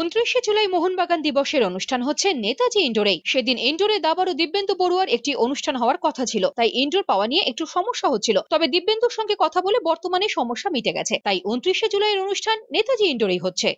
উনত্রিশে জুলাই মোহনবাগান দিবসের অনুষ্ঠান হচ্ছে নেতাজি ইন্ডোরেই সেদিন ইন্ডোরে দাবার ও দিব্যেন্দু বড়ুয়ার একটি অনুষ্ঠান হওয়ার কথা ছিল তাই ইন্ডোর পাওয়া নিয়ে একটু সমস্যা হচ্ছিল তবে দিব্যেন্দুর সঙ্গে কথা বলে বর্তমানে সমস্যা মিটে গেছে তাই উনত্রিশে জুলাইয়ের অনুষ্ঠান নেতাজি ইন্ডোরেই হচ্ছে